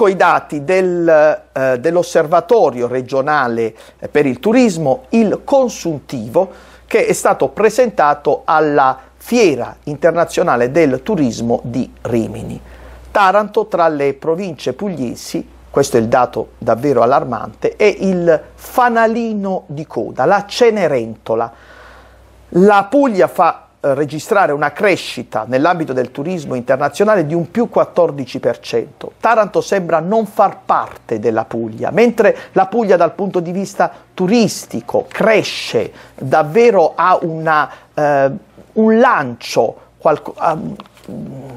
Ecco i dati del, eh, dell'osservatorio regionale eh, per il turismo, il consuntivo, che è stato presentato alla Fiera internazionale del turismo di Rimini. Taranto tra le province pugliesi, questo è il dato davvero allarmante, è il fanalino di coda, la Cenerentola. La Puglia fa eh, registrare una crescita nell'ambito del turismo internazionale di un più 14%. Taranto sembra non far parte della Puglia, mentre la Puglia dal punto di vista turistico cresce, davvero ha una, eh, un lancio qualco, um,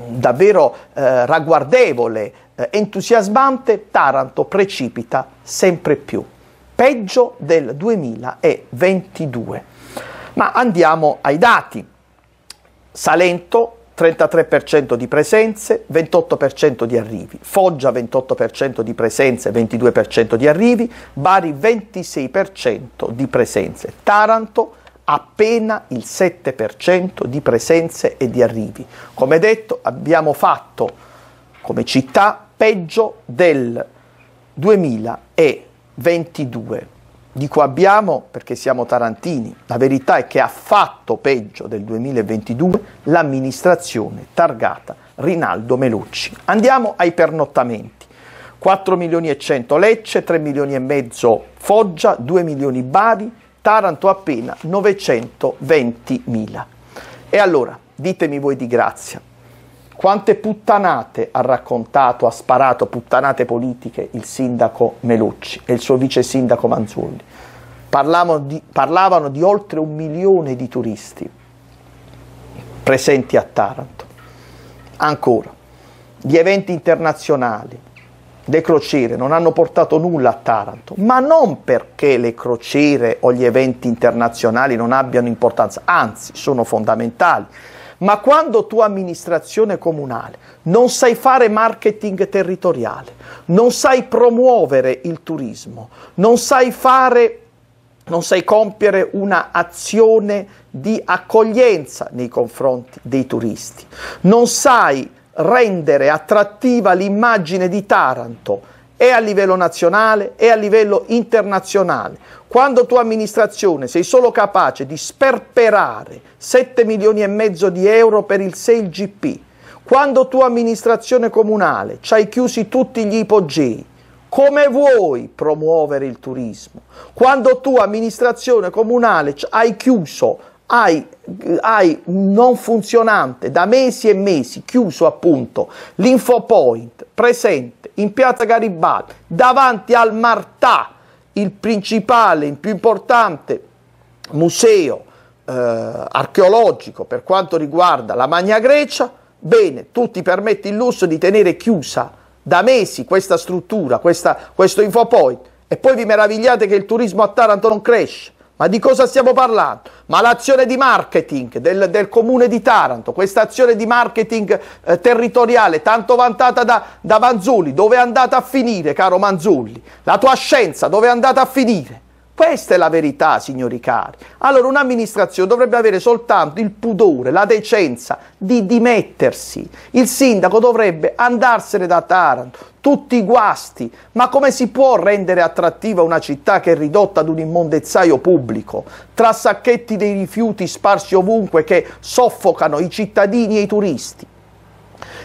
davvero eh, ragguardevole, eh, entusiasmante, Taranto precipita sempre più, peggio del 2022. Ma andiamo ai dati. Salento 33% di presenze, 28% di arrivi, Foggia 28% di presenze, 22% di arrivi, Bari 26% di presenze, Taranto appena il 7% di presenze e di arrivi. Come detto, abbiamo fatto come città peggio del 2022. Dico abbiamo perché siamo tarantini. La verità è che ha fatto peggio del 2022 l'amministrazione targata Rinaldo Melucci. Andiamo ai pernottamenti. 4 milioni e 100 Lecce, 3 milioni e mezzo Foggia, 2 milioni Bari, Taranto appena 920 mila. E allora, ditemi voi di grazia, quante puttanate ha raccontato, ha sparato, puttanate politiche, il sindaco Melucci e il suo vice sindaco Manzulli. Di, parlavano di oltre un milione di turisti presenti a Taranto. Ancora, gli eventi internazionali, le crociere non hanno portato nulla a Taranto, ma non perché le crociere o gli eventi internazionali non abbiano importanza, anzi sono fondamentali ma quando tu amministrazione comunale non sai fare marketing territoriale, non sai promuovere il turismo, non sai fare non sai compiere un'azione di accoglienza nei confronti dei turisti, non sai rendere attrattiva l'immagine di Taranto e a livello nazionale e a livello internazionale. Quando tua amministrazione sei solo capace di sperperare 7 milioni e mezzo di euro per il 6 GP, quando tua amministrazione comunale ci hai chiusi tutti gli ipogei, come vuoi promuovere il turismo? Quando tua amministrazione comunale hai chiuso hai, hai non funzionante da mesi e mesi, chiuso appunto, l'infopoint presente in piazza Garibaldi, davanti al Martà, il principale, il più importante museo eh, archeologico per quanto riguarda la Magna Grecia, bene, tu ti permetti il lusso di tenere chiusa da mesi questa struttura, questa, questo infopoint, e poi vi meravigliate che il turismo a Taranto non cresce. Ma di cosa stiamo parlando? Ma l'azione di marketing del, del comune di Taranto, questa azione di marketing eh, territoriale tanto vantata da, da Manzulli, dove è andata a finire, caro Manzulli? La tua scienza, dove è andata a finire? Questa è la verità, signori cari. Allora un'amministrazione dovrebbe avere soltanto il pudore, la decenza di dimettersi. Il sindaco dovrebbe andarsene da Taranto, tutti i guasti. Ma come si può rendere attrattiva una città che è ridotta ad un immondezzaio pubblico, tra sacchetti dei rifiuti sparsi ovunque che soffocano i cittadini e i turisti?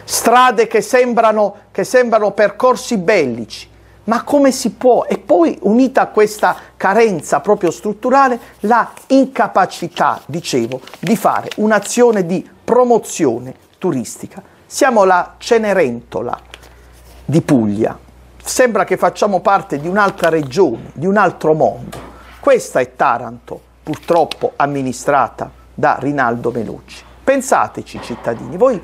Strade che sembrano, che sembrano percorsi bellici, ma come si può? E poi unita a questa carenza proprio strutturale, la incapacità, dicevo, di fare un'azione di promozione turistica. Siamo la Cenerentola di Puglia. Sembra che facciamo parte di un'altra regione, di un altro mondo. Questa è Taranto, purtroppo amministrata da Rinaldo Melucci. Pensateci cittadini, voi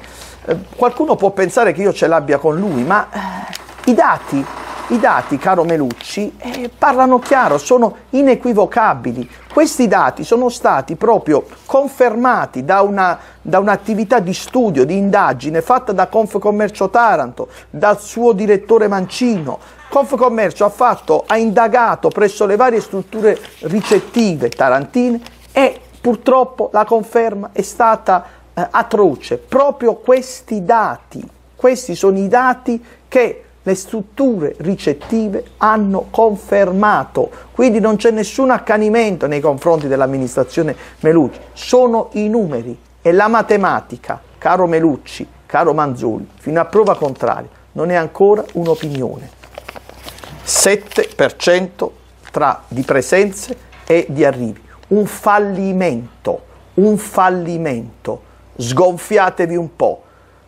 eh, qualcuno può pensare che io ce l'abbia con lui, ma eh, i dati i dati, caro Melucci, eh, parlano chiaro, sono inequivocabili. Questi dati sono stati proprio confermati da, una, da un'attività di studio, di indagine fatta da Confcommercio Taranto, dal suo direttore Mancino. Confcommercio ha, fatto, ha indagato presso le varie strutture ricettive tarantine e purtroppo la conferma è stata eh, atroce. Proprio questi dati, questi sono i dati che le strutture ricettive hanno confermato, quindi non c'è nessun accanimento nei confronti dell'amministrazione Melucci, sono i numeri e la matematica, caro Melucci, caro Manzulli, fino a prova contraria, non è ancora un'opinione. 7% tra di presenze e di arrivi, un fallimento, un fallimento, sgonfiatevi un po'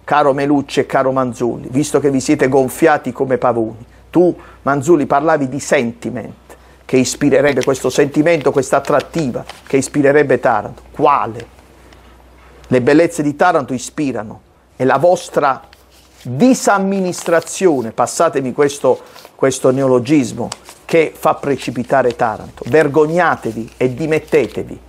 caro Melucci e caro Manzulli, visto che vi siete gonfiati come pavoni. Tu, Manzulli, parlavi di sentiment che ispirerebbe questo sentimento, questa attrattiva che ispirerebbe Taranto. Quale? Le bellezze di Taranto ispirano è la vostra disamministrazione, passatemi questo, questo neologismo, che fa precipitare Taranto. Vergognatevi e dimettetevi.